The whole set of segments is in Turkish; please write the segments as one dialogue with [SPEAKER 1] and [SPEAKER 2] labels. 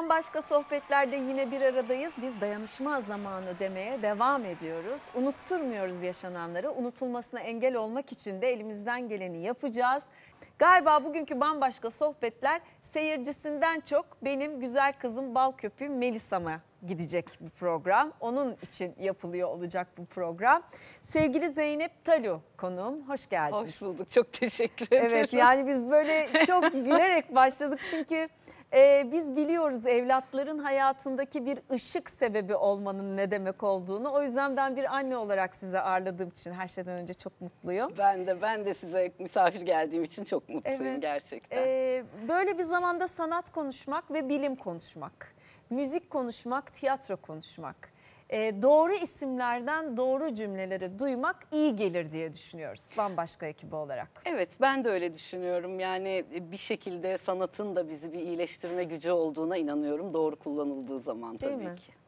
[SPEAKER 1] Bambaşka sohbetlerde yine bir aradayız. Biz dayanışma zamanı demeye devam ediyoruz. Unutturmuyoruz yaşananları. Unutulmasına engel olmak için de elimizden geleni yapacağız. Galiba bugünkü bambaşka sohbetler seyircisinden çok benim güzel kızım bal köpüğü Melisa'ma gidecek bu program. Onun için yapılıyor olacak bu program. Sevgili Zeynep Talu konuğum hoş geldiniz. Hoş bulduk çok teşekkür ederim. Evet yani biz böyle çok gülerek başladık çünkü ee, biz biliyoruz evlatların hayatındaki bir ışık sebebi olmanın ne demek olduğunu. O yüzden ben bir anne olarak sizi ağırladığım için her şeyden önce çok mutluyum. Ben de ben de size misafir geldiğim için çok mutluyum evet. gerçekten. Ee, böyle bir zamanda sanat konuşmak ve bilim konuşmak, müzik konuşmak, tiyatro konuşmak e, doğru isimlerden doğru cümleleri duymak iyi gelir diye düşünüyoruz bambaşka ekibi olarak.
[SPEAKER 2] Evet ben de öyle düşünüyorum yani e, bir şekilde sanatın da bizi bir iyileştirme gücü olduğuna inanıyorum doğru kullanıldığı zaman Değil tabii mi? ki.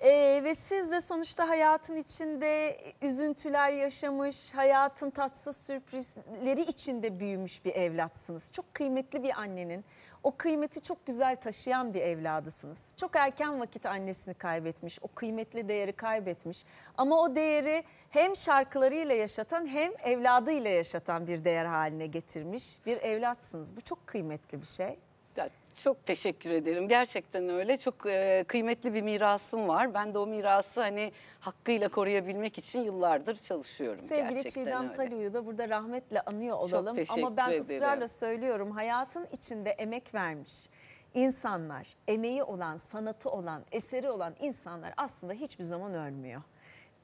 [SPEAKER 1] Ee, ve siz de sonuçta hayatın içinde üzüntüler yaşamış, hayatın tatsız sürprizleri içinde büyümüş bir evlatsınız. Çok kıymetli bir annenin, o kıymeti çok güzel taşıyan bir evladısınız. Çok erken vakit annesini kaybetmiş, o kıymetli değeri kaybetmiş. Ama o değeri hem şarkılarıyla yaşatan hem evladıyla yaşatan bir değer haline getirmiş bir evlatsınız. Bu çok kıymetli bir şey. Ya, çok teşekkür ederim. Gerçekten öyle. Çok e,
[SPEAKER 2] kıymetli bir mirasım var. Ben de o mirası hani hakkıyla koruyabilmek için yıllardır çalışıyorum. Sevgili Gerçekten Çiğdem
[SPEAKER 1] Talu'yu da burada rahmetle anıyor olalım. Çok Ama ben ederim. ısrarla söylüyorum hayatın içinde emek vermiş insanlar, emeği olan, sanatı olan, eseri olan insanlar aslında hiçbir zaman ölmüyor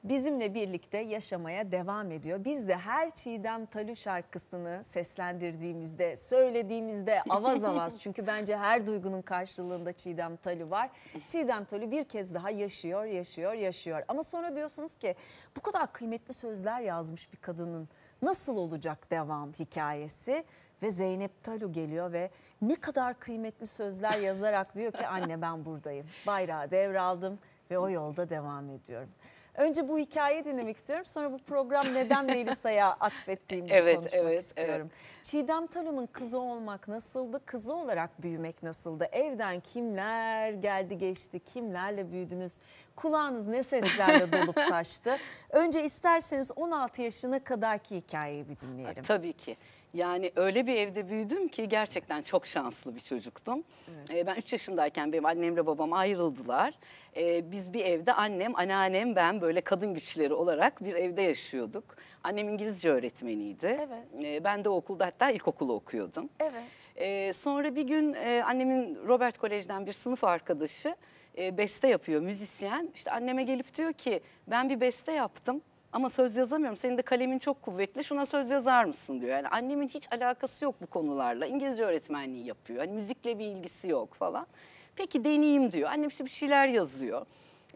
[SPEAKER 1] bizimle birlikte yaşamaya devam ediyor. Biz de her Çiğdem Talü şarkısını seslendirdiğimizde, söylediğimizde avaz avaz çünkü bence her duygunun karşılığında Çiğdem Talü var. Çiğdem Talü bir kez daha yaşıyor, yaşıyor, yaşıyor. Ama sonra diyorsunuz ki bu kadar kıymetli sözler yazmış bir kadının nasıl olacak devam hikayesi? ve Zeynep Talu geliyor ve ne kadar kıymetli sözler yazarak diyor ki anne ben buradayım. Bayrağı devraldım ve o yolda devam ediyorum. Önce bu hikayeyi dinlemek istiyorum. Sonra bu program neden Melisa'ya atfettiğimizi evet, konuşmak evet, istiyorum. Evet. Çiğdem Talu'nun kızı olmak nasıldı? Kızı olarak büyümek nasıldı? Evden kimler geldi geçti? Kimlerle büyüdünüz? Kulağınız ne seslerle dolup taştı? Önce isterseniz 16 yaşına kadarki hikayeyi bir dinleyelim. Tabii ki. Yani öyle bir evde büyüdüm
[SPEAKER 2] ki gerçekten çok şanslı bir çocuktum. Evet. Ee, ben 3 yaşındayken benim annemle babam ayrıldılar. Ee, biz bir evde annem, anneannem, ben böyle kadın güçleri olarak bir evde yaşıyorduk. Annem İngilizce öğretmeniydi. Evet. Ee, ben de okulda hatta ilkokulu okuyordum. Evet. sonra bir gün e, annemin Robert Kolej'den bir sınıf arkadaşı e, beste yapıyor, müzisyen. İşte anneme gelip diyor ki ben bir beste yaptım ama söz yazamıyorum. Senin de kalemin çok kuvvetli şuna söz yazar mısın diyor. Yani annemin hiç alakası yok bu konularla. İngilizce öğretmenliği yapıyor. Hani müzikle bir ilgisi yok falan. Peki deneyeyim diyor. Annem işte bir şeyler yazıyor.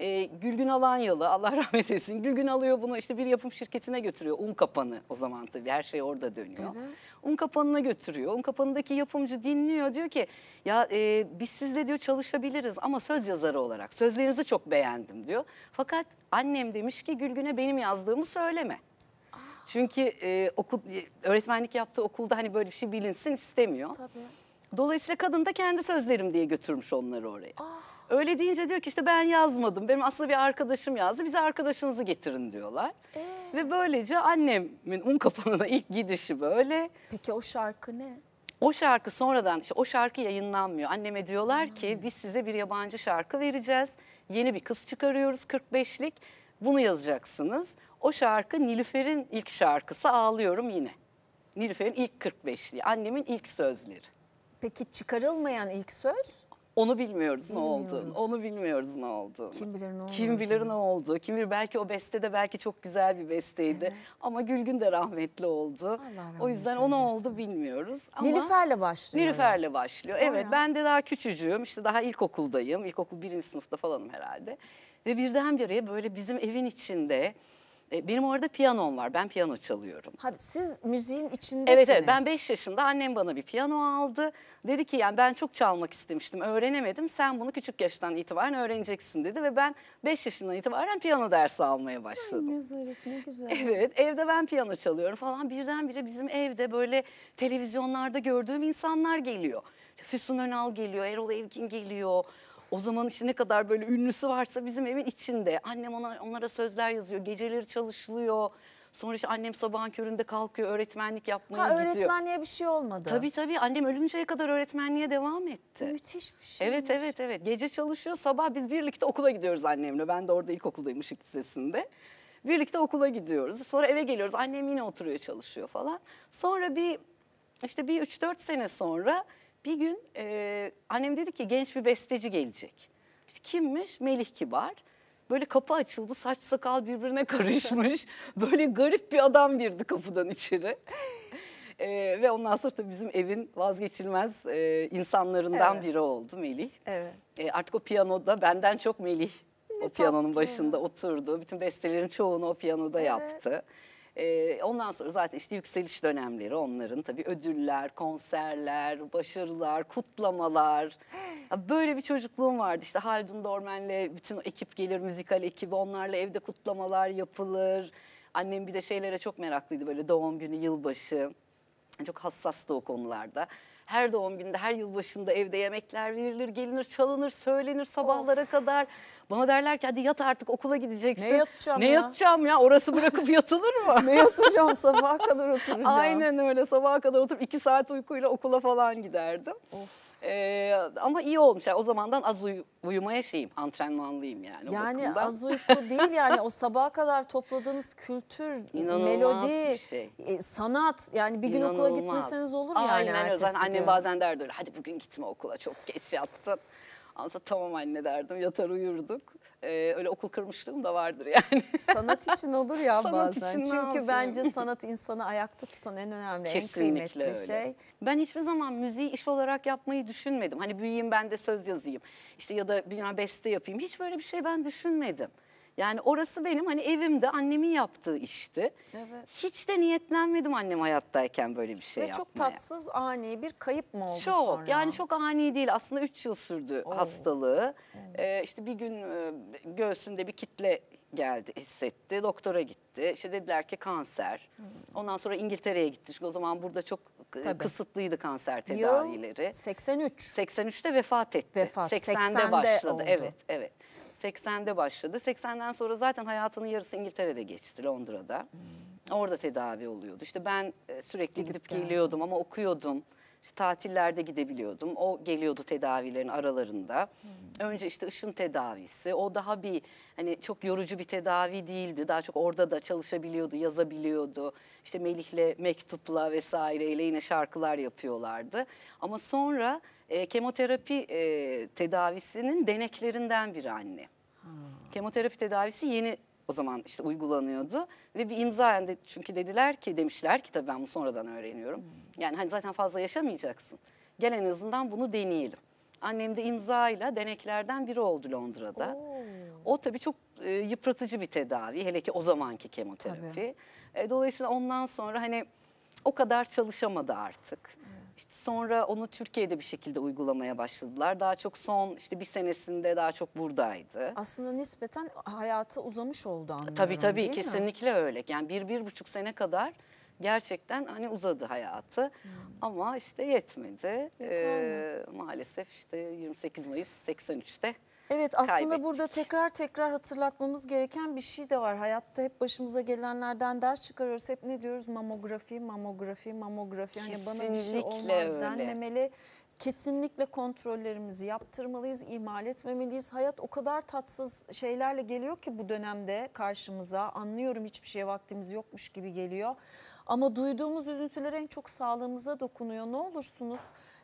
[SPEAKER 2] E, Gülgün Alanyalı Allah rahmet eylesin. Gülgün alıyor bunu işte bir yapım şirketine götürüyor. Un kapanı o zaman tabii her şey orada dönüyor. Evet. Un kapanına götürüyor. Un kapanındaki yapımcı dinliyor diyor ki ya e, biz sizle diyor çalışabiliriz ama söz yazarı olarak sözlerinizi çok beğendim diyor. Fakat annem demiş ki Gülgün'e benim yazdığımı söyleme. Ah. Çünkü e, okul e, öğretmenlik yaptığı okulda hani böyle bir şey bilinsin istemiyor. Tabii. Dolayısıyla kadın da kendi sözlerim diye götürmüş onları oraya. Ah. Öyle deyince diyor ki işte ben yazmadım. Benim aslında bir arkadaşım yazdı. Bize arkadaşınızı getirin diyorlar. Ee? Ve böylece annemin un kapanına ilk gidişi böyle. Peki o
[SPEAKER 1] şarkı ne?
[SPEAKER 2] O şarkı sonradan işte o şarkı yayınlanmıyor. Anneme diyorlar hmm. ki biz size bir yabancı şarkı vereceğiz. Yeni bir kız çıkarıyoruz 45'lik. Bunu yazacaksınız. O şarkı Nilüfer'in ilk şarkısı Ağlıyorum Yine. Nilüfer'in ilk 45'li. Annemin ilk sözleri. Peki çıkarılmayan ilk söz? Onu bilmiyoruz, bilmiyoruz ne oldu. Onu bilmiyoruz ne oldu. Kim bilir ne oldu. Kim bilir ne oldu. Kim bilir belki o beste de belki çok güzel bir besteydi. Evet. Ama Gülgün de rahmetli oldu. Allah o yüzden onu oldu bilmiyoruz.
[SPEAKER 1] Ama Nilüfer'le
[SPEAKER 2] başlıyor. Nilüfer'le başlıyor. Sonra... Evet ben de daha küçücüğüm. İşte daha ilkokuldayım. İlkokul birinci sınıfta falanım herhalde. Ve birdenbire böyle bizim evin içinde e, benim orada piyanom var. Ben piyano çalıyorum.
[SPEAKER 1] Ha, siz müziğin içindesiniz. Evet, evet ben 5
[SPEAKER 2] yaşında annem bana bir piyano aldı. Dedi ki yani ben çok çalmak istemiştim. Öğrenemedim. Sen bunu küçük yaştan itibaren öğreneceksin dedi. Ve ben 5 yaşından itibaren piyano dersi almaya başladım. Ay, ne
[SPEAKER 1] zarif ne güzel. Evet
[SPEAKER 2] evde ben piyano çalıyorum falan. Birdenbire bizim evde böyle televizyonlarda gördüğüm insanlar geliyor. Füsun Önal geliyor, Erol Evgin geliyor. O zaman işte ne kadar böyle ünlüsü varsa bizim evin içinde. Annem ona, onlara sözler yazıyor. Geceleri çalışılıyor. Sonra işte annem sabahın köründe kalkıyor öğretmenlik yapmaya ha, öğretmenliğe gidiyor. Öğretmenliğe bir şey olmadı. Tabii tabii annem ölünceye kadar öğretmenliğe devam etti. Müthiş bir şey. Evet evet evet gece çalışıyor sabah biz birlikte okula gidiyoruz annemle. Ben de orada ilkokuldayım Işık Lisesi'nde. Birlikte okula gidiyoruz. Sonra eve geliyoruz annem yine oturuyor çalışıyor falan. Sonra bir işte bir 3-4 sene sonra bir gün e, annem dedi ki genç bir besteci gelecek. İşte kimmiş? Melih Kibar. Böyle kapı açıldı, saç sakal birbirine karışmış. Böyle garip bir adam girdi kapıdan içeri. E, ve ondan sonra da bizim evin vazgeçilmez e, insanlarından evet. biri oldu Melih. Evet. E, artık o piyanoda benden çok Melih ne o piyanonun tatlı. başında oturdu. Bütün bestelerin çoğunu o piyanoda evet. yaptı. Ee, ondan sonra zaten işte yükseliş dönemleri onların tabii ödüller, konserler, başarılar, kutlamalar. böyle bir çocukluğum vardı işte Haldun Dormen'le bütün ekip gelir, müzikal ekibi onlarla evde kutlamalar yapılır. Annem bir de şeylere çok meraklıydı böyle doğum günü, yılbaşı. Çok hassastı o konularda. Her doğum günde, her yılbaşında evde yemekler verilir, gelinir, çalınır, söylenir sabahlara of. kadar. Bana derler ki hadi yat artık okula gideceksin. Ne yatacağım ne ya? Ne yatacağım ya orası bırakıp yatılır mı? ne yatacağım sabaha kadar oturacağım. Aynen öyle sabaha kadar oturup iki saat uykuyla okula falan giderdim. Of. Ee, ama iyi olmuş. Yani o zamandan az uy uyumaya şeyim, antrenmanlıyım yani. Yani o az uyku
[SPEAKER 1] değil yani o sabaha kadar topladığınız kültür, İnanılmaz melodi, şey. e, sanat. Yani bir gün okula gitmeseniz olur Aynen, yani Aynen. Annem bazen
[SPEAKER 2] derdi öyle hadi bugün gitme okula çok geç yattın. Ansa tamam anne derdim yatar uyurduk. Ee, öyle okul kırmışlığım da vardır yani.
[SPEAKER 1] sanat için olur ya sanat bazen. Çünkü bence sanat insanı ayakta tutan en önemli, Kesinlikle en kıymetli öyle. şey. Ben hiçbir zaman
[SPEAKER 2] müziği iş olarak yapmayı düşünmedim. Hani büyüyeyim ben de söz yazayım. İşte ya da bina beste yapayım. Hiç böyle bir şey ben düşünmedim. Yani orası benim hani evimde annemin yaptığı işti. Evet. Hiç de niyetlenmedim annem hayattayken böyle bir şey Ve yapmaya. Ve çok
[SPEAKER 1] tatsız ani bir kayıp mı oldu çok,
[SPEAKER 2] sonra? yani çok ani değil aslında 3 yıl sürdü Oo. hastalığı. Oo. Ee, işte bir gün e, göğsünde bir kitle geldi hissetti doktora gitti İşte dediler ki kanser hmm. ondan sonra İngiltere'ye gitti çünkü o zaman burada çok Tabii. kısıtlıydı kanser tedavileri. Yıl 83. 83'te vefat etti.
[SPEAKER 1] Vefat. 80'de, 80'de başladı. Oldu. Evet,
[SPEAKER 2] evet. 80'de başladı. 80'den sonra zaten hayatının yarısı İngiltere'de geçti, Londra'da. Hmm. Orada tedavi oluyordu. İşte ben e, sürekli gidip, gidip geliyordum ama okuyordum. İşte tatillerde gidebiliyordum. O geliyordu tedavilerin aralarında. Hmm. Önce işte ışın tedavisi. O daha bir hani çok yorucu bir tedavi değildi. Daha çok orada da çalışabiliyordu, yazabiliyordu. İşte Melih'le mektupla vesaireyle yine şarkılar yapıyorlardı. Ama sonra e, kemoterapi e, tedavisinin deneklerinden bir anne. Hmm. Kemoterapi tedavisi yeni o zaman işte uygulanıyordu ve bir imza yani çünkü dediler ki demişler ki tabii ben bunu sonradan öğreniyorum. Hmm. Yani hani zaten fazla yaşamayacaksın. Gel en azından bunu deneyelim. Annem de imzayla deneklerden biri oldu Londra'da. Oo. O tabii çok e, yıpratıcı bir tedavi hele ki o zamanki kemoterapi. E, dolayısıyla ondan sonra hani o kadar çalışamadı artık. İşte sonra onu Türkiye'de bir şekilde uygulamaya başladılar. Daha çok son işte bir senesinde daha çok buradaydı.
[SPEAKER 1] Aslında nispeten hayatı uzamış oldu anlıyorum. Tabii tabii değil kesinlikle
[SPEAKER 2] mi? öyle. Yani bir, bir buçuk sene kadar gerçekten hani uzadı hayatı hmm. ama işte yetmedi. ee, maalesef işte 28 Mayıs 83'te
[SPEAKER 1] Evet aslında kaybettik. burada tekrar tekrar hatırlatmamız gereken bir şey de var. Hayatta hep başımıza gelenlerden ders çıkarıyoruz. Hep ne diyoruz? Mamografi, mamografi, mamografi. Yani bana bir şey olmaz öyle. denmemeli. Kesinlikle kontrollerimizi yaptırmalıyız, ihmal etmemeliyiz. Hayat o kadar tatsız şeylerle geliyor ki bu dönemde karşımıza. Anlıyorum hiçbir şeye vaktimiz yokmuş gibi geliyor. Ama duyduğumuz üzüntüler en çok sağlığımıza dokunuyor. Ne olursunuz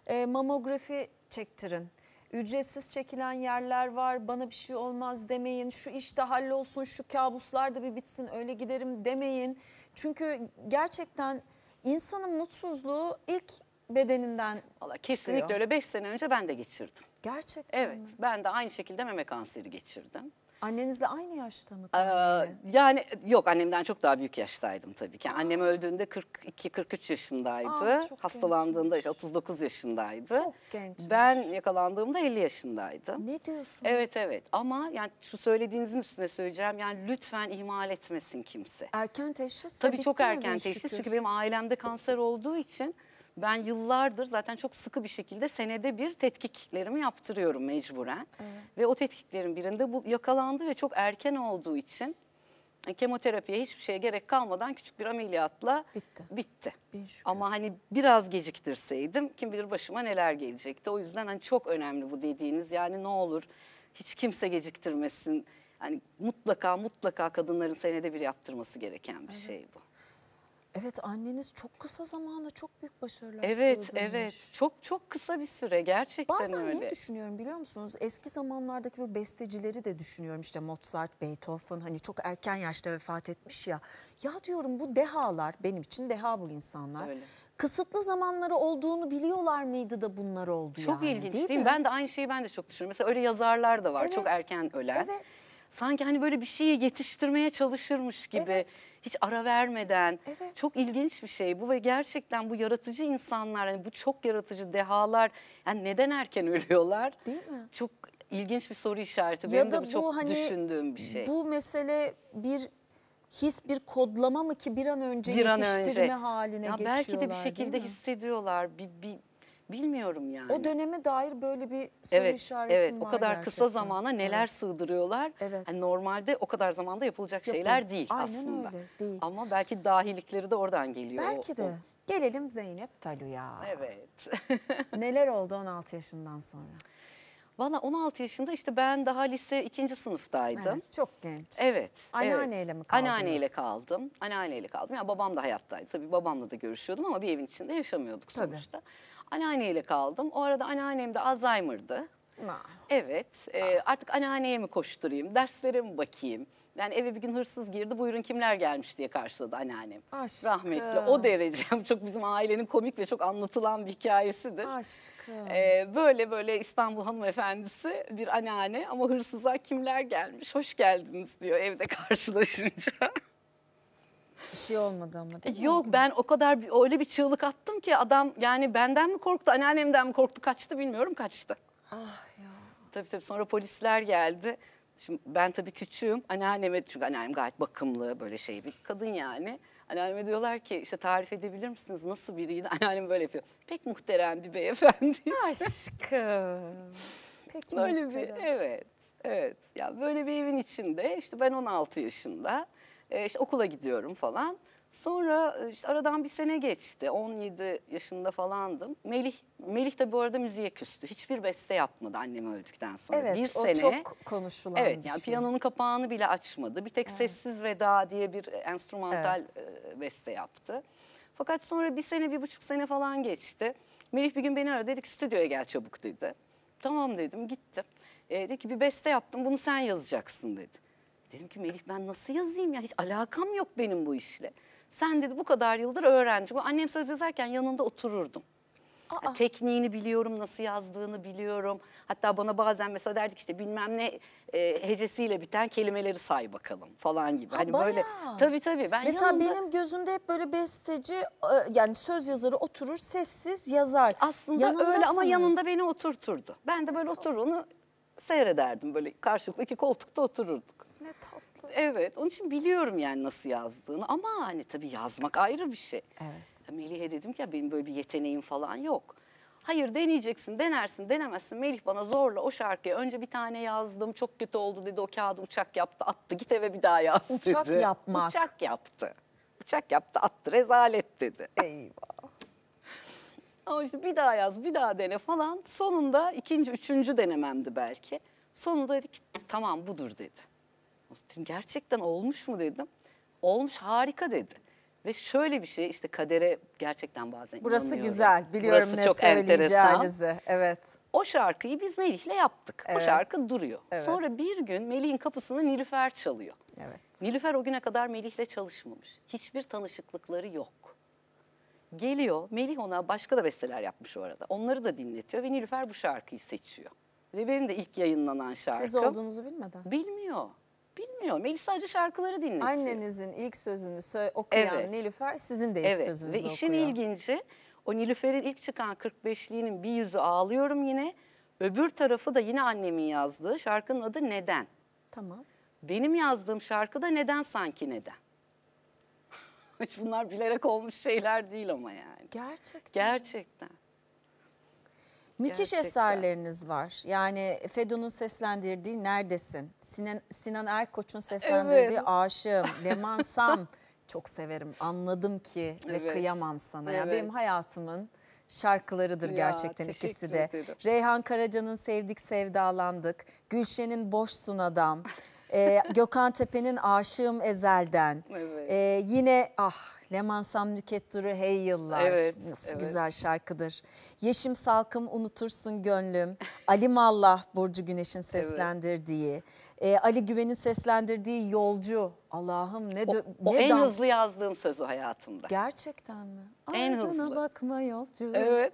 [SPEAKER 1] e, mamografi çektirin ücretsiz çekilen yerler var bana bir şey olmaz demeyin şu iş de hallolsun şu kabuslar da bir bitsin öyle giderim demeyin. Çünkü gerçekten insanın mutsuzluğu ilk bedeninden
[SPEAKER 2] Vallahi kesinlikle çıkıyor. öyle 5 sene önce ben de geçirdim. Gerçekten Evet mi? ben de aynı şekilde meme kanseri geçirdim.
[SPEAKER 1] Annenizle aynı yaşta mı?
[SPEAKER 2] Ee, yani yok annemden çok daha büyük yaştaydım tabii ki. Aa. Annem öldüğünde 42-43 yaşındaydı. Aa, ah, Hastalandığında gençmiş. 39 yaşındaydı. Çok genç. Ben yakalandığımda 50 yaşındaydım. Ne diyorsun? Evet evet ama yani şu söylediğinizin üstüne söyleyeceğim. Yani lütfen ihmal etmesin kimse. Erken teşhis Tabii çok erken teşhis çünkü benim ailemde kanser olduğu için ben yıllardır zaten çok sıkı bir şekilde senede bir tetkiklerimi yaptırıyorum mecburen. Evet. Ve o tetkiklerin birinde bu yakalandı ve çok erken olduğu için e, kemoterapiye hiçbir şeye gerek kalmadan küçük bir ameliyatla bitti. bitti. Ama hani biraz geciktirseydim kim bilir başıma neler gelecekti. O yüzden hani çok önemli bu dediğiniz yani ne olur hiç kimse geciktirmesin. Hani mutlaka mutlaka kadınların senede bir yaptırması gereken bir evet. şey bu.
[SPEAKER 1] Evet anneniz çok kısa zamanda çok büyük başarılar Evet sığdırmış. evet evet, çok çok kısa bir süre gerçekten Bazen öyle. Bazen ne düşünüyorum biliyor musunuz? Eski zamanlardaki bu bestecileri de düşünüyorum işte Mozart, Beethoven hani çok erken yaşta vefat etmiş ya. Ya diyorum bu dehalar benim için deha bu insanlar. Öyle kısıtlı zamanları olduğunu biliyorlar mıydı da bunlar oldu Çok yani, ilginç değil, değil mi? Ben
[SPEAKER 2] de aynı şeyi ben de çok düşünüyorum. Mesela öyle yazarlar da var evet. çok erken ölen. Evet. Sanki hani böyle bir şeyi yetiştirmeye çalışırmış gibi. Evet hiç ara vermeden. Evet. Çok ilginç bir şey bu ve gerçekten bu yaratıcı insanlar, yani bu çok yaratıcı dehalar yani neden erken ölüyorlar? Değil mi? Çok ilginç bir soru işareti. Ya Benim da de bu çok hani, düşündüğüm bir şey. Bu
[SPEAKER 1] mesele bir his bir kodlama mı ki bir an önce bir yetiştirme an önce. haline ya geçiyorlar. Belki de bir şekilde
[SPEAKER 2] hissediyorlar. Bir, bir Bilmiyorum yani. O
[SPEAKER 1] döneme dair böyle bir soru evet, işaretim evet, var. Evet o kadar gerçekten. kısa
[SPEAKER 2] zamana neler evet. sığdırıyorlar. Evet. Yani normalde o kadar zamanda yapılacak Yapın. şeyler değil Aynen aslında. Öyle, değil. Ama belki dahilikleri de oradan geliyor. Belki o, de. O.
[SPEAKER 1] Gelelim Zeynep Talu'ya. Evet. neler oldu 16 yaşından sonra? Valla 16 yaşında işte ben daha lise
[SPEAKER 2] 2. sınıftaydım. Evet,
[SPEAKER 1] çok genç.
[SPEAKER 2] Evet. Anneanneyle evet. mi kaldınız? Anneanneyle kaldım. Anneanneyle kaldım. Yani babam da hayattaydı. Tabii babamla da görüşüyordum ama bir evin içinde yaşamıyorduk Tabii. sonuçta. Tabii. Anneanneyle kaldım. O arada anneannem de Alzheimer'dı. Nah. Evet. E, artık anneanneye mi koşturayım, derslere mi bakayım? Yani eve bir gün hırsız girdi buyurun kimler gelmiş diye karşıladı anneannem.
[SPEAKER 1] Aşkım. Rahmetli o
[SPEAKER 2] derece çok bizim ailenin komik ve çok anlatılan bir hikayesidir. Aşkım. Ee, böyle böyle İstanbul hanımefendisi bir anneanne ama hırsıza kimler gelmiş hoş geldiniz diyor evde karşılaşınca. Bir şey olmadı ama değil mi? Yok ben o kadar bir- öyle bir çığlık attım ki adam yani benden mi korktu anneannemden mi korktu kaçtı bilmiyorum kaçtı. Ah ya. Tabii tabii sonra polisler geldi. Şimdi ben tabii küçüğüm. Anneanneme çünkü anneannem gayet bakımlı böyle şey bir kadın yani. Anneanneme diyorlar ki işte tarif edebilir misiniz nasıl biriydi? Anneannem böyle yapıyor. Pek muhterem bir beyefendi.
[SPEAKER 1] Aşkım. Peki Böyle bir muhterem.
[SPEAKER 2] evet. Evet. Ya böyle bir evin içinde işte ben 16 yaşında e, işte okula gidiyorum falan. Sonra e, işte aradan bir sene geçti. 17 yaşında falandım. Melih, Melih de bu arada müziğe küstü. Hiçbir beste yapmadı annem öldükten sonra. Evet, bir o çok
[SPEAKER 1] konuşulan evet, yani şey. Piyanonun
[SPEAKER 2] kapağını bile açmadı. Bir tek evet. Sessiz Veda diye bir e, enstrümantal evet. beste yaptı. Fakat sonra bir sene, bir buçuk sene falan geçti. Melih bir gün beni aradı dedi ki stüdyoya gel çabuk dedi. Tamam dedim gittim. E, dedi ki bir beste yaptım bunu sen yazacaksın dedi. Dedim ki Melih ben nasıl yazayım ya hiç alakam yok benim bu işle. Sen dedi bu kadar yıldır öğrenci. Bu annem söz yazarken yanında otururdum. Aa. Yani tekniğini biliyorum, nasıl yazdığını biliyorum. Hatta bana bazen mesela derdik işte bilmem ne e, hecesiyle biten kelimeleri say bakalım falan gibi. Ha, hani bayağı. böyle tabii tabii. Ben mesela yanımda...
[SPEAKER 1] benim gözümde hep böyle besteci e, yani söz yazarı oturur sessiz yazar. Aslında Yanındasınız. öyle ama yanında
[SPEAKER 2] beni oturturdu. Ben de böyle evet, oturur onu seyrederdim böyle karşılıklı iki koltukta otururduk. Ne tatlı. Evet onun için biliyorum yani nasıl yazdığını ama hani tabii yazmak ayrı bir şey. Evet. Melih'e dedim ki ya benim böyle bir yeteneğim falan yok. Hayır deneyeceksin, denersin, denemezsin. Melih bana zorla o şarkıya önce bir tane yazdım. Çok kötü oldu dedi. O kağıdı uçak yaptı, attı. Git eve bir daha yaz dedi. Uçak yapmak. Uçak yaptı. Uçak yaptı, attı. Rezalet dedi. Eyvah. Ama işte bir daha yaz, bir daha dene falan. Sonunda ikinci, üçüncü denememdi belki. Sonunda dedi ki tamam budur dedi gerçekten olmuş mu dedim. Olmuş harika dedi. Ve şöyle bir şey işte kadere gerçekten bazen Burası güzel biliyorum Burası ne çok söyleyeceğinizi. Evet. O şarkıyı biz Melih'le yaptık. Evet. O şarkı duruyor. Evet. Sonra bir gün Melih'in kapısında Nilüfer çalıyor. Evet. Nilüfer o güne kadar Melih'le çalışmamış. Hiçbir tanışıklıkları yok. Geliyor Melih ona başka da besteler yapmış o arada. Onları da dinletiyor ve Nilüfer bu şarkıyı seçiyor. Ve benim de ilk yayınlanan şarkı. Siz olduğunuzu bilmeden. Bilmiyor.
[SPEAKER 1] Bilmiyorum. Elif sadece şarkıları dinletiyor. Annenizin ilk sözünü okuyan evet. Nilüfer sizin de ilk evet. sözünüzü okuyor. Ve işin okuyor.
[SPEAKER 2] ilginci o Nilüfer'in ilk çıkan 45'liğinin bir yüzü ağlıyorum yine. Öbür tarafı da yine annemin yazdığı şarkının adı Neden. Tamam. Benim yazdığım şarkı da Neden Sanki Neden.
[SPEAKER 1] Hiç bunlar bilerek olmuş şeyler değil ama yani. Gerçekten. Gerçekten. Müthiş Gerçekten. eserleriniz var. Yani Fedon'un seslendirdiği Neredesin? Sinan, Sinan Erkoç'un seslendirdiği evet. Aşığım, Lemansam. Çok severim. Anladım ki evet. ve kıyamam sana. Evet. Yani benim hayatımın şarkılarıdır ya, gerçekten ikisi de. Ederim. Reyhan Karaca'nın Sevdik Sevdalandık, Gülşen'in Boşsun Adam, e, Gökhan Tepe'nin Aşığım Ezel'den. Evet. E, yine ah Leman Samnüket Duru Hey Yıllar. Evet, Nasıl evet. güzel şarkıdır. Yeşim Salkım Unutursun Gönlüm. Ali Mallah Burcu Güneş'in seslendirdiği. Evet. E, Ali Güven'in seslendirdiği Yolcu. Allah'ım ne o, o ne en dam hızlı
[SPEAKER 2] yazdığım sözü hayatımda.
[SPEAKER 1] Gerçekten mi?
[SPEAKER 2] En Ardına hızlı.
[SPEAKER 1] bakma yolcu. Evet.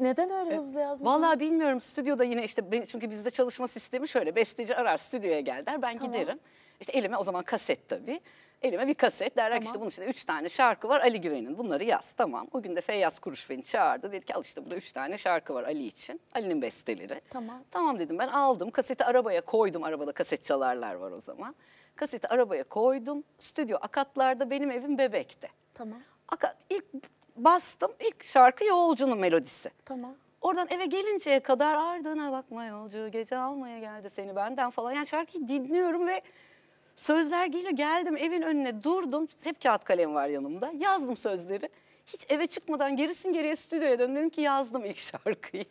[SPEAKER 1] Neden
[SPEAKER 2] öyle e, hızlı yazmışsın? Vallahi bilmiyorum stüdyoda yine işte çünkü bizde çalışma sistemi şöyle besteci arar stüdyoya gel der ben tamam. giderim. İşte elime o zaman kaset tabii. Elime bir kaset derler tamam. işte bunun içinde üç tane şarkı var Ali Güven'in bunları yaz tamam. O gün de Feyyaz Kuruş beni çağırdı dedi ki al işte burada üç tane şarkı var Ali için. Ali'nin besteleri. Tamam. Tamam dedim ben aldım kaseti arabaya koydum arabada kaset çalarlar var o zaman. Kaseti arabaya koydum stüdyo akatlarda benim evim bebekti. Tamam. Akat, ilk bastım. İlk şarkı Yolcu'nun melodisi. Tamam. Oradan eve gelinceye kadar ardına bakma yolcu gece almaya geldi seni benden falan. Yani şarkıyı dinliyorum ve sözler geliyor. Geldim evin önüne durdum. Hep kağıt kalem var yanımda. Yazdım sözleri. Hiç eve çıkmadan gerisin geriye stüdyoya döndüm. Dedim ki yazdım ilk şarkıyı.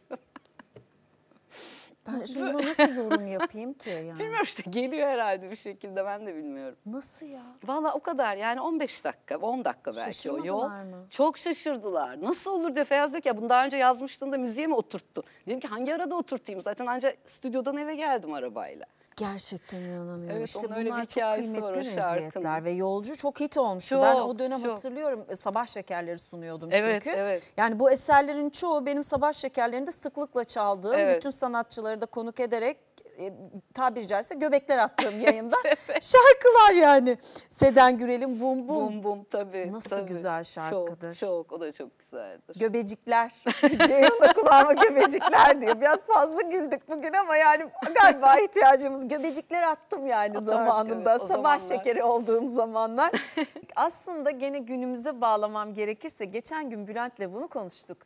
[SPEAKER 2] Ben şimdi buna nasıl yorum yapayım ki yani? Bilmiyorum işte geliyor herhalde bir şekilde ben de bilmiyorum. Nasıl ya? Valla o kadar yani 15 dakika 10 dakika belki Şaşırmadılar o yol. mı? Çok şaşırdılar. Nasıl olur diyor Feyyaz diyor ki ya bunu daha önce yazmıştın da müziğe mi oturttun? Dedim ki hangi arada oturtayım zaten ancak stüdyodan eve geldim arabayla.
[SPEAKER 1] Gerçekten inanamıyorum. Evet, işte bunlar çok kıymetli meziyetler ve Yolcu çok hit olmuş. ben o dönem çok. hatırlıyorum e, sabah şekerleri sunuyordum evet, çünkü. Evet. Yani bu eserlerin çoğu benim sabah şekerlerinde sıklıkla çaldığım, evet. bütün sanatçıları da konuk ederek e, tabiri caizse göbekler attığım yayında şarkılar yani. Seden Gürel'in Bum Bum. Bum Bum tabii. Nasıl tabii. güzel şarkıdır. Çok, çok o da çok güzeldir. Göbecikler. Ceyhun da kulağıma göbecikler diyor. Biraz fazla güldük bugün ama yani galiba ihtiyacımız. Göbecikler attım yani Atar, zamanında. Evet, Sabah zamanlar. şekeri olduğum zamanlar. Aslında gene günümüze bağlamam gerekirse geçen gün Bülent'le bunu konuştuk.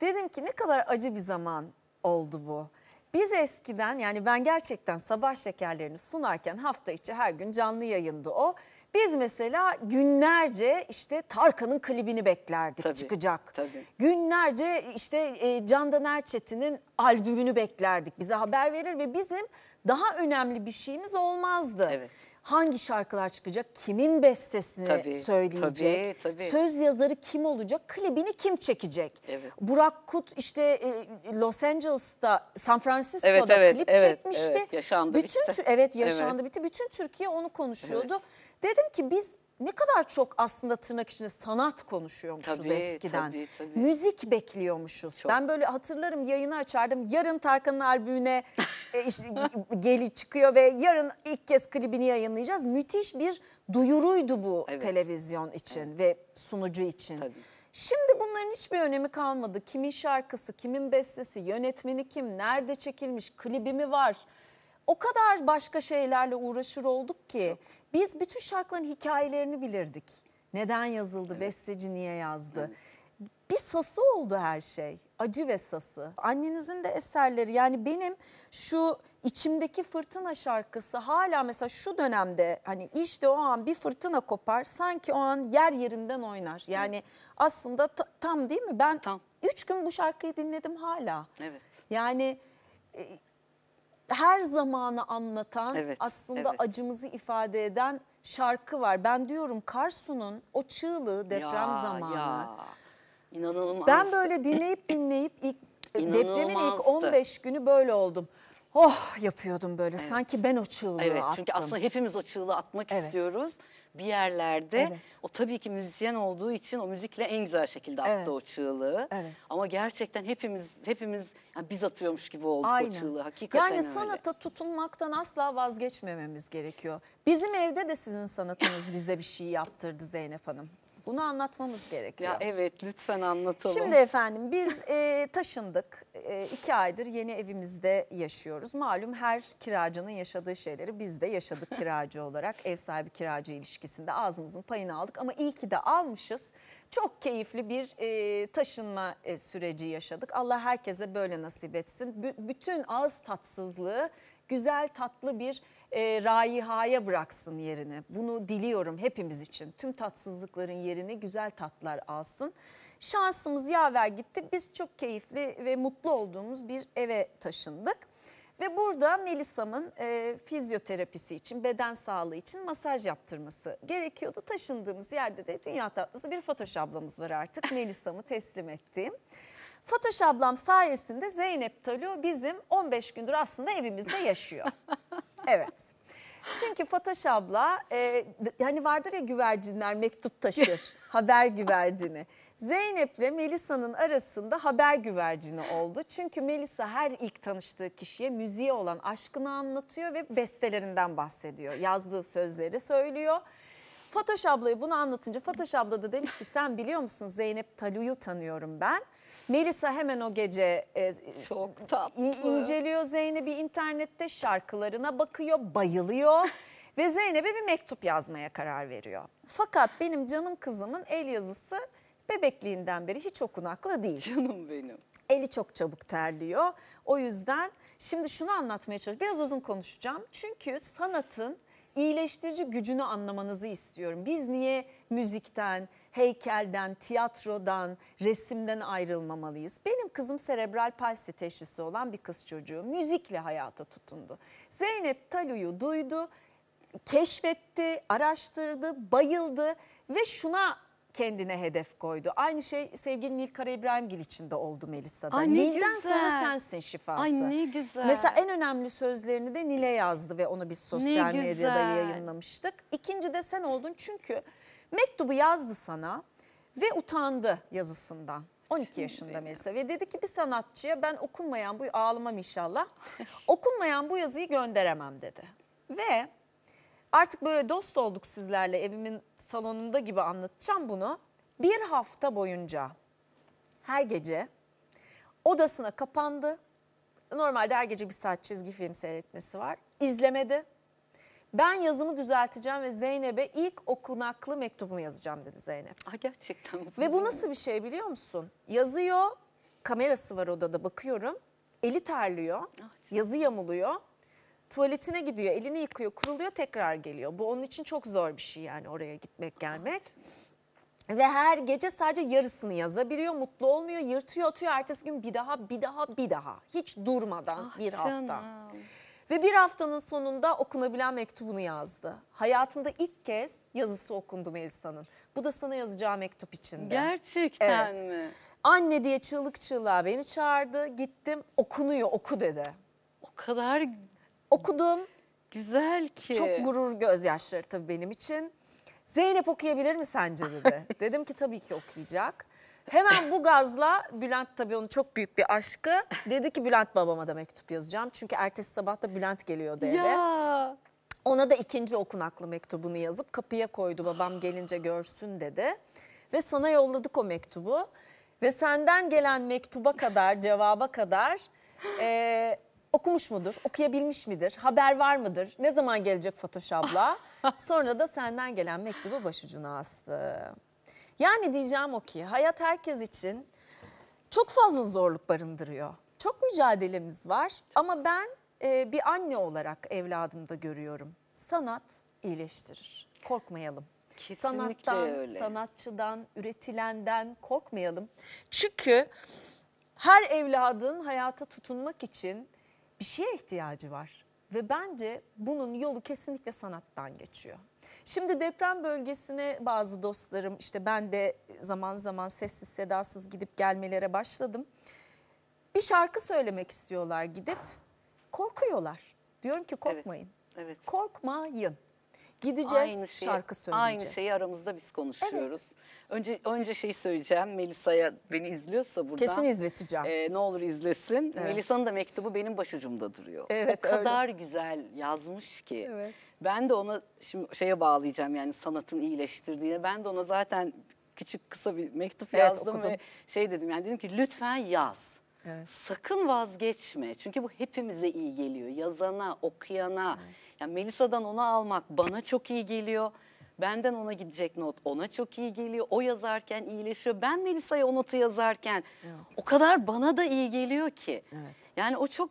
[SPEAKER 1] Dedim ki ne kadar acı bir zaman oldu bu. Biz eskiden yani ben gerçekten sabah şekerlerini sunarken hafta içi her gün canlı yayındı o. Biz mesela günlerce işte Tarkan'ın klibini beklerdik tabii, çıkacak. Tabii. Günlerce işte e, Candan Erçetin'in albümünü beklerdik. Bize haber verir ve bizim daha önemli bir şeyimiz olmazdı. Evet hangi şarkılar çıkacak, kimin bestesini tabii, söyleyecek, tabii, tabii. söz yazarı kim olacak, klibini kim çekecek. Evet. Burak Kut işte e, Los Angeles'ta, San Francisco'da evet, evet, klip evet, çekmişti. Evet, yaşandı Bütün, bitti. Evet yaşandı evet. bitti. Bütün Türkiye onu konuşuyordu. Evet. Dedim ki biz ne kadar çok aslında tırnak içinde sanat konuşuyormuşuz tabii, eskiden. Tabii, tabii. Müzik bekliyormuşuz. Çok. Ben böyle hatırlarım yayını açardım. Yarın Tarkan'ın albümüne e, işte, geli çıkıyor ve yarın ilk kez klibini yayınlayacağız. Müthiş bir duyuruydu bu evet. televizyon için evet. ve sunucu için. Tabii. Şimdi bunların hiçbir önemi kalmadı. Kimin şarkısı, kimin bestesi, yönetmeni kim, nerede çekilmiş, klibi mi var? o kadar başka şeylerle uğraşır olduk ki biz bütün şarkıların hikayelerini bilirdik. Neden yazıldı, evet. besteci niye yazdı? Evet. Bir sası oldu her şey. Acı ve sası. Annenizin de eserleri yani benim şu içimdeki fırtına şarkısı hala mesela şu dönemde hani işte o an bir fırtına kopar sanki o an yer yerinden oynar. Yani evet. aslında tam değil mi? Ben tam. üç gün bu şarkıyı dinledim hala. Evet. Yani e, her zamanı anlatan evet, aslında evet. acımızı ifade eden şarkı var. Ben diyorum Karsu'nun o çığlığı deprem ya, zamanı. Ya.
[SPEAKER 2] İnanılmaz. Ben böyle
[SPEAKER 1] dinleyip dinleyip ilk depremin ilk 15 günü böyle oldum. Oh yapıyordum böyle evet. sanki ben o çığlığı evet, attım. Evet çünkü aslında
[SPEAKER 2] hepimiz o çığlığı atmak evet. istiyoruz
[SPEAKER 1] bir yerlerde evet. o tabii ki müzisyen
[SPEAKER 2] olduğu için o müzikle en güzel şekilde attı evet. o çığlığı. Evet. Ama gerçekten hepimiz hepimiz
[SPEAKER 1] yani biz atıyormuş gibi olduk Aynen. o çığlığı hakikaten Yani öyle. sanata tutunmaktan asla vazgeçmememiz gerekiyor. Bizim evde de sizin sanatınız bize bir şey yaptırdı Zeynep Hanım. Bunu anlatmamız gerekiyor. Ya evet lütfen anlatalım. Şimdi efendim biz e, taşındık. E, iki aydır yeni evimizde yaşıyoruz. Malum her kiracının yaşadığı şeyleri biz de yaşadık kiracı olarak. Ev sahibi kiracı ilişkisinde ağzımızın payını aldık ama iyi ki de almışız. Çok keyifli bir e, taşınma e, süreci yaşadık. Allah herkese böyle nasip etsin. B bütün ağız tatsızlığı güzel tatlı bir e, raihaya bıraksın yerini. Bunu diliyorum hepimiz için. Tüm tatsızlıkların yerini güzel tatlar alsın. Şansımız yaver gitti. Biz çok keyifli ve mutlu olduğumuz bir eve taşındık. Ve burada Melisa'mın e, fizyoterapisi için, beden sağlığı için masaj yaptırması gerekiyordu. Taşındığımız yerde de dünya tatlısı bir Fatoş ablamız var artık. Melisa'mı teslim ettim. Fatoş ablam sayesinde Zeynep Talu bizim 15 gündür aslında evimizde yaşıyor. evet. Çünkü Fatoş abla e, hani vardır ya güvercinler mektup taşır haber güvercini. Zeynep ile Melisa'nın arasında haber güvercini oldu. Çünkü Melisa her ilk tanıştığı kişiye müziğe olan aşkını anlatıyor ve bestelerinden bahsediyor. Yazdığı sözleri söylüyor. Fatoş ablayı bunu anlatınca Fatoş abla da demiş ki sen biliyor musun Zeynep Talu'yu tanıyorum ben. Melisa hemen o gece e, Çok tatlı. inceliyor Zeynep'i internette şarkılarına bakıyor, bayılıyor. ve Zeynep'e bir mektup yazmaya karar veriyor. Fakat benim canım kızımın el yazısı bebekliğinden beri hiç okunaklı değil. Canım benim. Eli çok çabuk terliyor. O yüzden şimdi şunu anlatmaya çalışıyorum. Biraz uzun konuşacağım. Çünkü sanatın iyileştirici gücünü anlamanızı istiyorum. Biz niye müzikten, heykelden, tiyatrodan, resimden ayrılmamalıyız. Benim kızım serebral palsi teşhisi olan bir kız çocuğu. Müzikle hayata tutundu. Zeynep Talu'yu duydu, keşfetti, araştırdı, bayıldı ve şuna kendine hedef koydu. Aynı şey sevgili Nilkara İbrahimgil için de oldu Melisa'da. Ay Nil'den güzel. sonra sensin şifası. Ay ne
[SPEAKER 2] güzel. Mesela
[SPEAKER 1] en önemli sözlerini de Nil'e yazdı ve onu biz sosyal medyada yayınlamıştık. İkinci de sen oldun çünkü Mektubu yazdı sana ve utandı yazısından. 12 yaşında Melisa ve dedi ki bir sanatçıya ben okunmayan bu ağlamam inşallah okunmayan bu yazıyı gönderemem dedi. Ve artık böyle dost olduk sizlerle evimin salonunda gibi anlatacağım bunu. Bir hafta boyunca her gece odasına kapandı. Normalde her gece bir saat çizgi film seyretmesi var. İzlemedi ben yazımı düzelteceğim ve Zeynep'e ilk okunaklı mektubumu yazacağım dedi Zeynep. Aa, gerçekten. Ve bu nasıl bir şey biliyor musun? Yazıyor, kamerası var odada bakıyorum. Eli terliyor, ah, yazı yamuluyor. Tuvaletine gidiyor, elini yıkıyor, kuruluyor tekrar geliyor. Bu onun için çok zor bir şey yani oraya gitmek ah, gelmek. Ah, ve her gece sadece yarısını yazabiliyor, mutlu olmuyor, yırtıyor, atıyor. Ertesi gün bir daha, bir daha, bir daha. Hiç durmadan ah, bir hafta. Ve bir haftanın sonunda okunabilen mektubunu yazdı. Hayatında ilk kez yazısı okundu Melisa'nın. Bu da sana yazacağı mektup içinde. Gerçekten evet. mi? Anne diye çığlık çığlığa beni çağırdı. Gittim okunuyor oku dedi. O kadar okudum. Güzel ki. Çok gurur gözyaşları tabii benim için. Zeynep okuyabilir mi sence dedi. Dedim ki tabii ki okuyacak. Hemen bu gazla Bülent tabii onun çok büyük bir aşkı. Dedi ki Bülent babama da mektup yazacağım. Çünkü ertesi sabah da Bülent geliyor eve. Ya. Ona da ikinci okunaklı mektubunu yazıp kapıya koydu babam gelince görsün dedi. Ve sana yolladık o mektubu. Ve senden gelen mektuba kadar, cevaba kadar e, okumuş mudur, okuyabilmiş midir, haber var mıdır, ne zaman gelecek Fatoş abla? Sonra da senden gelen mektubu başucuna astı. Yani diyeceğim o ki hayat herkes için çok fazla zorluk barındırıyor. Çok mücadelemiz var ama ben e, bir anne olarak evladımda görüyorum. Sanat iyileştirir. Korkmayalım. Kesinlikle Sanattan, öyle. sanatçıdan, üretilenden korkmayalım. Çünkü her evladın hayata tutunmak için bir şeye ihtiyacı var. Ve bence bunun yolu kesinlikle sanattan geçiyor. Şimdi deprem bölgesine bazı dostlarım işte ben de zaman zaman sessiz sedasız gidip gelmelere başladım. Bir şarkı söylemek istiyorlar gidip korkuyorlar. Diyorum ki korkmayın. Evet. evet. Korkmayın. Gideceğiz, aynı şeyi, şarkı söyleyeceğiz. Aynı şeyi
[SPEAKER 2] aramızda biz konuşuyoruz. Evet. Önce önce şeyi söyleyeceğim. Melisa'ya beni izliyorsa burada Kesin
[SPEAKER 1] izleteceğim.
[SPEAKER 2] E, ne olur izlesin. Evet. Melisa'nın da mektubu benim başucumda duruyor. Evet, o kadar öyle. güzel yazmış ki. Evet. Ben de ona şimdi şeye bağlayacağım yani sanatın iyileştirdiğine. Ben de ona zaten küçük kısa bir mektup evet, yazdım okudum. ve şey dedim yani dedim ki lütfen yaz.
[SPEAKER 1] Evet. Sakın
[SPEAKER 2] vazgeçme çünkü bu hepimize iyi geliyor. Yazana, okuyana, evet. Yani Melisa'dan onu almak bana çok iyi geliyor. Benden ona gidecek not ona çok iyi geliyor. O yazarken iyileşiyor. Ben Melisa'ya o notu yazarken evet. o kadar bana da iyi geliyor ki. Evet. Yani o çok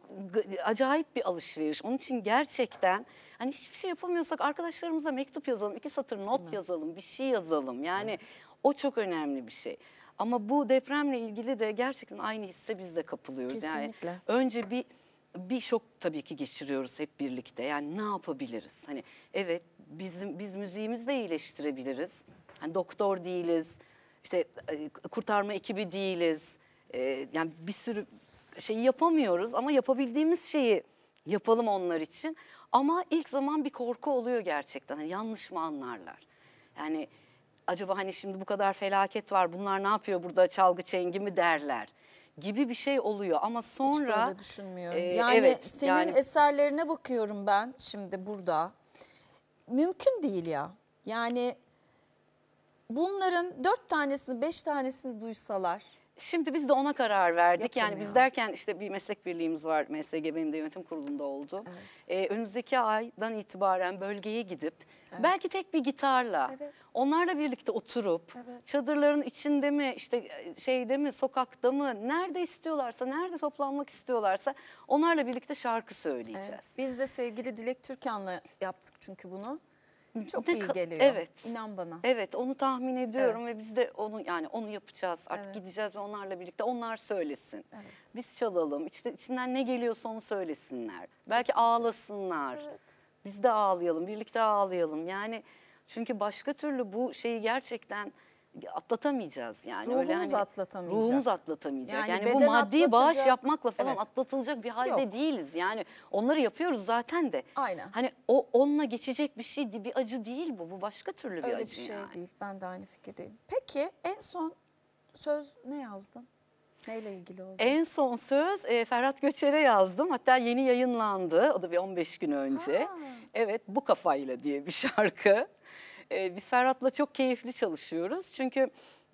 [SPEAKER 2] acayip bir alışveriş. Onun için gerçekten hani hiçbir şey yapamıyorsak arkadaşlarımıza mektup yazalım, iki satır not evet. yazalım, bir şey yazalım. Yani evet. o çok önemli bir şey. Ama bu depremle ilgili de gerçekten aynı hisse biz de kapılıyoruz. Kesinlikle. Yani önce bir bir şok tabii ki geçiriyoruz hep birlikte. Yani ne yapabiliriz? Hani evet bizim biz müziğimizle iyileştirebiliriz. Yani doktor değiliz. İşte e, kurtarma ekibi değiliz. E, yani bir sürü şeyi yapamıyoruz ama yapabildiğimiz şeyi yapalım onlar için. Ama ilk zaman bir korku oluyor gerçekten. Hani yanlış mı anlarlar? Yani acaba hani şimdi bu kadar felaket var bunlar ne yapıyor burada çalgı çengi mi derler gibi bir şey oluyor ama sonra... Hiç böyle
[SPEAKER 1] düşünmüyorum. E, yani evet, senin yani... eserlerine bakıyorum ben şimdi burada. Mümkün değil ya. Yani bunların dört tanesini beş tanesini duysalar Şimdi biz de ona karar verdik. Yapamıyor. Yani biz derken işte
[SPEAKER 2] bir meslek birliğimiz var. MSG benim de yönetim kurulunda oldu. Evet. Ee, önümüzdeki aydan itibaren bölgeye gidip evet. belki tek bir gitarla evet. Onlarla birlikte oturup evet. çadırların içinde mi işte şeyde mi sokakta mı nerede istiyorlarsa nerede toplanmak istiyorlarsa onlarla birlikte şarkı söyleyeceğiz. Evet. Biz de sevgili Dilek Türkan'la yaptık
[SPEAKER 1] çünkü bunu. Çok ne iyi geliyor. Evet.
[SPEAKER 2] İnan bana. Evet onu tahmin ediyorum evet. ve biz de onu yani onu yapacağız. Artık evet. gideceğiz ve onlarla birlikte onlar söylesin. Evet. Biz çalalım. İçte, içinden ne geliyorsa onu söylesinler. Kesinlikle. Belki ağlasınlar. Evet. Biz de ağlayalım. Birlikte ağlayalım. Yani çünkü başka türlü bu şeyi gerçekten atlatamayacağız yani. Ruhumuz öyle hani, atlatamayacak. Ruhumuz atlatamayacak. Yani, yani bu maddi bağış yapmakla falan evet. atlatılacak bir halde Yok. değiliz. Yani onları yapıyoruz zaten de. Aynen. Hani o onunla geçecek bir şey bir acı değil bu. Bu başka türlü bir öyle acı Öyle bir şey yani. değil. Ben de aynı fikirdeyim.
[SPEAKER 1] Peki en son söz ne yazdın? Neyle ilgili oldu? En son söz
[SPEAKER 2] e, Ferhat Göçer'e yazdım. Hatta yeni yayınlandı. O da bir 15 gün önce. Ha. Evet bu kafayla diye bir şarkı. E, biz Ferhat'la çok keyifli çalışıyoruz. Çünkü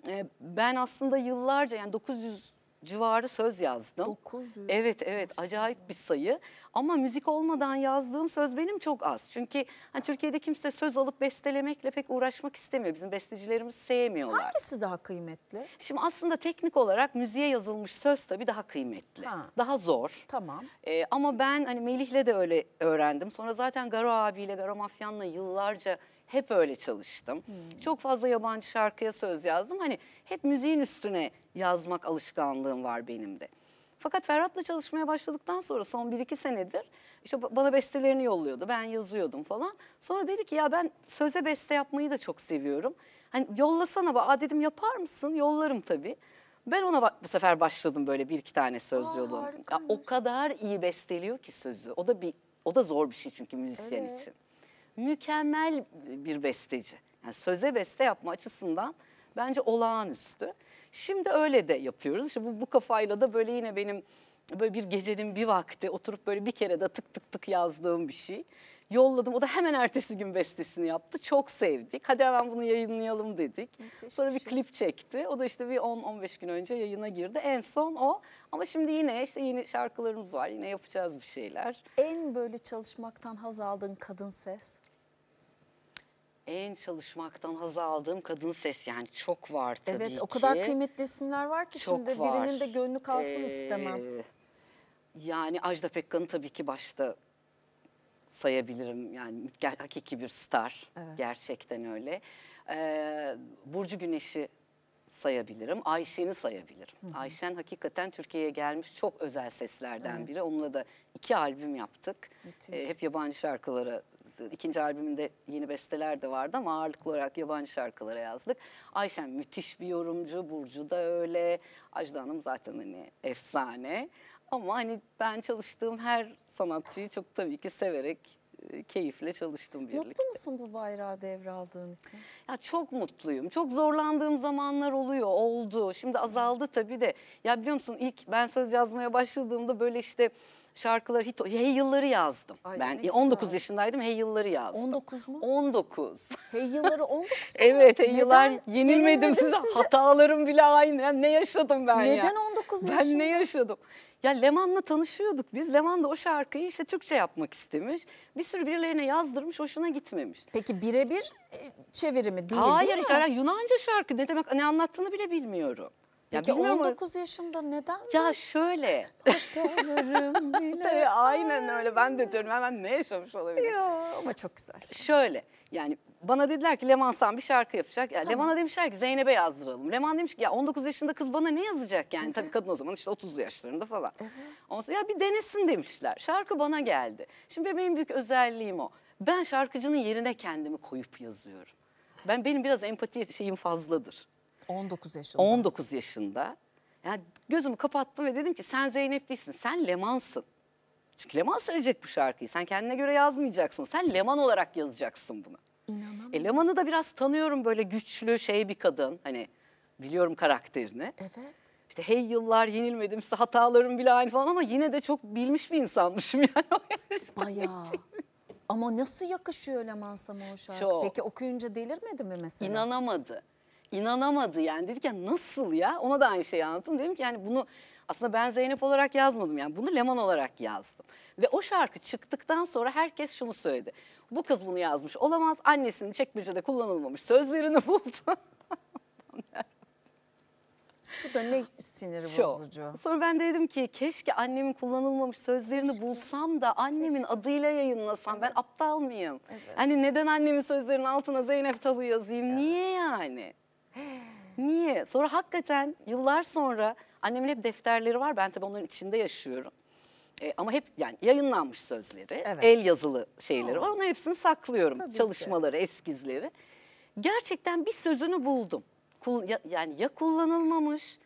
[SPEAKER 2] e, ben aslında yıllarca yani 900 civarı söz yazdım. 900. Evet evet acayip bir sayı. Ama müzik olmadan yazdığım söz benim çok az. Çünkü hani Türkiye'de kimse söz alıp bestelemekle pek uğraşmak istemiyor. Bizim bestecilerimiz sevmiyorlar. Hangisi daha kıymetli? Şimdi aslında teknik olarak müziğe yazılmış söz tabii daha kıymetli. Ha. Daha zor. Tamam. Ee, ama ben hani Melih'le de öyle öğrendim. Sonra zaten Garo abiyle, Garo Mafyan'la yıllarca hep öyle çalıştım. Hmm. Çok fazla yabancı şarkıya söz yazdım. Hani hep müziğin üstüne yazmak alışkanlığım var benim de. Fakat Ferhat'la çalışmaya başladıktan sonra son 1-2 senedir işte bana bestelerini yolluyordu. Ben yazıyordum falan. Sonra dedi ki ya ben söze beste yapmayı da çok seviyorum. Hani yollasana bak. dedim yapar mısın? Yollarım tabii. Ben ona bak, bu sefer başladım böyle bir iki tane söz Aa, yolu. o kadar iyi besteliyor ki sözü. O da bir o da zor bir şey çünkü müzisyen evet. için mükemmel bir besteci. Yani söze beste yapma açısından bence olağanüstü. Şimdi öyle de yapıyoruz. İşte bu, bu kafayla da böyle yine benim böyle bir gecenin bir vakti oturup böyle bir kere de tık tık tık yazdığım bir şey yolladım. O da hemen ertesi gün bestesini yaptı. Çok sevdik. Hadi hemen bunu yayınlayalım dedik. Müthiş Sonra bir, şey. klip çekti. O da işte bir 10-15 gün önce yayına girdi. En son o. Ama şimdi yine işte yeni şarkılarımız var. Yine yapacağız bir şeyler.
[SPEAKER 1] En böyle çalışmaktan haz aldığın kadın ses?
[SPEAKER 2] en çalışmaktan haz aldığım kadın ses yani çok var tabii Evet o kadar kıymetli
[SPEAKER 1] isimler var ki çok şimdi var. birinin de gönlü kalsın ee, istemem.
[SPEAKER 2] Yani Ajda Pekkan'ı tabii ki başta sayabilirim. Yani hakiki bir star. Evet. Gerçekten öyle. Ee, Burcu Güneş'i sayabilirim. Ayşen'i sayabilirim. Hı hı. Ayşen hakikaten Türkiye'ye gelmiş çok özel seslerden evet. biri. Onunla da iki albüm yaptık. Ee, hep yabancı şarkılara ikinci albümünde yeni besteler de vardı ama ağırlıklı olarak yabancı şarkılara yazdık. Ayşen müthiş bir yorumcu, Burcu da öyle. Ajda Hanım zaten hani efsane. Ama hani ben çalıştığım her sanatçıyı çok tabii ki severek, e, keyifle çalıştım birlikte. Mutlu musun bu bayrağı devraldığın için? Ya çok mutluyum. Çok zorlandığım zamanlar oluyor, oldu. Şimdi azaldı tabii de. Ya biliyor musun ilk ben söz yazmaya başladığımda böyle işte şarkılar hit, hey yılları yazdım. Ay, ben 19 e, güzel. yaşındaydım, hey yılları yazdım. 19 mu? 19. Hey yılları 19 evet, hey yıllar yenilmedim size. size. Hatalarım bile aynı. Yani ne yaşadım ben Neden ya? Neden 19 yaşında? Ben ne yaşadım? Ya Leman'la tanışıyorduk biz. Leman da o şarkıyı işte Türkçe yapmak istemiş. Bir sürü birilerine yazdırmış, hoşuna gitmemiş. Peki birebir e, çevirimi değil Hayır, değil mi? Hayır, yani Yunanca şarkı ne demek ne anlattığını bile bilmiyorum ya bilmiyorum 19
[SPEAKER 1] ama... yaşında neden? Ya
[SPEAKER 2] şöyle. Tabii Aynen öyle ben de diyorum hemen ne yaşamış olabilir. Ya, ama çok güzel. Şey. Şöyle yani bana dediler ki Leman sen bir şarkı yapacak. Yani tamam. Leman'a demişler ki Zeynep'e yazdıralım. Leman demiş ki ya 19 yaşında kız bana ne yazacak yani? Tabii kadın o zaman işte 30 yaşlarında falan. Evet. Ondan sonra ya bir denesin demişler. Şarkı bana geldi. Şimdi benim büyük özelliğim o. Ben şarkıcının yerine kendimi koyup yazıyorum. Ben benim biraz empati şeyim fazladır. 19 yaşında. 19 yaşında. Yani gözümü kapattım ve dedim ki sen Zeynep değilsin, sen Leman'sın. Çünkü Leman söyleyecek bu şarkıyı. Sen kendine göre yazmayacaksın. Sen Leman olarak yazacaksın bunu. İnanamam. E, Leman'ı da biraz tanıyorum böyle güçlü şey bir kadın. Hani biliyorum karakterini. Evet. İşte hey yıllar yenilmedim işte hatalarım bile aynı falan ama
[SPEAKER 1] yine de çok bilmiş bir insanmışım yani o yaşta. Bayağı. ama nasıl yakışıyor Leman Sam'a o şarkı? Çok. Peki okuyunca delirmedi mi mesela? İnanamadı inanamadı
[SPEAKER 2] yani. dedi ki nasıl ya? Ona da aynı şeyi anlattım. Dedim ki yani bunu aslında ben Zeynep olarak yazmadım yani bunu Leman olarak yazdım. Ve o şarkı çıktıktan sonra herkes şunu söyledi. Bu kız bunu yazmış olamaz. Annesinin çekmecede kullanılmamış sözlerini buldu. Bu da ne sinir bozucu. Sonra ben de dedim ki keşke annemin kullanılmamış sözlerini keşke. bulsam da annemin keşke. adıyla yayınlasam. Evet. Ben aptal mıyım? Evet. Hani neden annemin sözlerinin altına Zeynep Talu yazayım? Evet. Niye yani? Niye? Sonra hakikaten yıllar sonra annemin hep defterleri var. Ben tabii onların içinde yaşıyorum. E, ama hep yani yayınlanmış sözleri, evet. el yazılı şeyleri var. Onların hepsini saklıyorum. Tabii Çalışmaları, ki. eskizleri. Gerçekten bir sözünü buldum. Kul, ya, yani ya kullanılmamış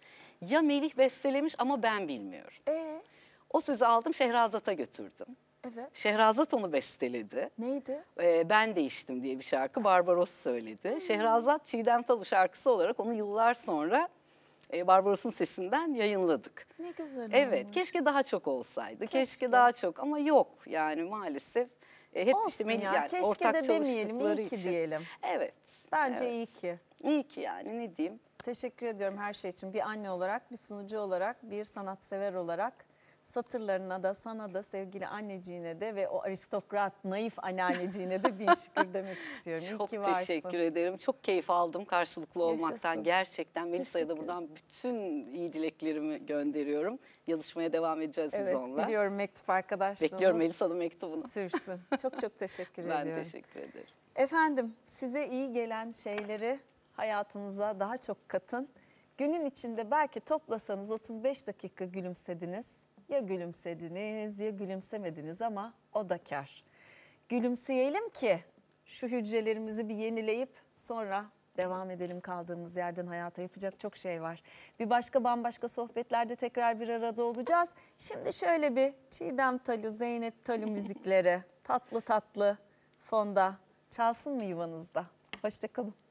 [SPEAKER 2] ya Melih bestelemiş ama ben bilmiyorum. Ee? O sözü aldım Şehrazat'a götürdüm. Evet. Şehrazat onu besteledi. Neydi? Ee, ben Değiştim diye bir şarkı Barbaros söyledi. Hmm. Şehrazat Çiğdem Talu şarkısı olarak onu yıllar sonra e, Barbaros'un sesinden yayınladık.
[SPEAKER 1] Ne güzel Evet olmuş.
[SPEAKER 2] keşke daha çok olsaydı. Keşke. keşke daha çok ama yok yani maalesef. E, hep Olsun işte ya yani, keşke ortak de demeyelim iyi ki
[SPEAKER 1] diyelim. Evet. Bence evet. iyi ki. İyi ki yani ne diyeyim. Teşekkür ediyorum her şey için. Bir anne olarak, bir sunucu olarak, bir sanatsever olarak satırlarına da sana da sevgili anneciğine de ve o aristokrat naif anneanneciğine de bin şükür demek istiyorum. İyi Çok ki varsın. teşekkür
[SPEAKER 2] ederim. Çok keyif aldım karşılıklı Yaşasın. olmaktan. Gerçekten Melisa'ya da buradan bütün iyi dileklerimi gönderiyorum. Yazışmaya devam edeceğiz evet, biz onunla. Evet biliyorum
[SPEAKER 1] mektup arkadaşlığımız. Bekliyorum Melisa'nın mektubunu. Sürsün. Çok çok teşekkür ben ediyorum. Ben teşekkür ederim. Efendim size iyi gelen şeyleri hayatınıza daha çok katın. Günün içinde belki toplasanız 35 dakika gülümsediniz. Ya gülümsediniz ya gülümsemediniz ama o da kar. Gülümseyelim ki şu hücrelerimizi bir yenileyip sonra devam edelim kaldığımız yerden hayata yapacak çok şey var. Bir başka bambaşka sohbetlerde tekrar bir arada olacağız. Şimdi şöyle bir Çiğdem Talu, Zeynep Talu müzikleri tatlı tatlı fonda çalsın mı yuvanızda? Hoşçakalın.